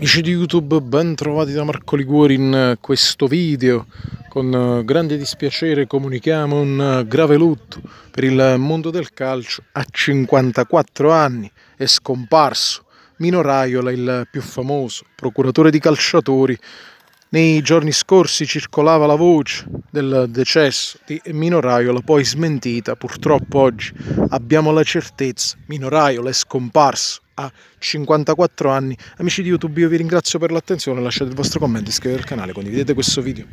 Amici di YouTube, ben trovati da Marco Liguori in eh, questo video. Con eh, grande dispiacere comunichiamo un eh, grave lutto per il mondo del calcio. A 54 anni è scomparso Mino Raiola, il più famoso procuratore di calciatori. Nei giorni scorsi circolava la voce del decesso di Mino Raiola, poi smentita. Purtroppo oggi abbiamo la certezza, Mino Raiola è scomparso a 54 anni. Amici di YouTube io vi ringrazio per l'attenzione, lasciate il vostro commento, iscrivetevi al canale, condividete questo video.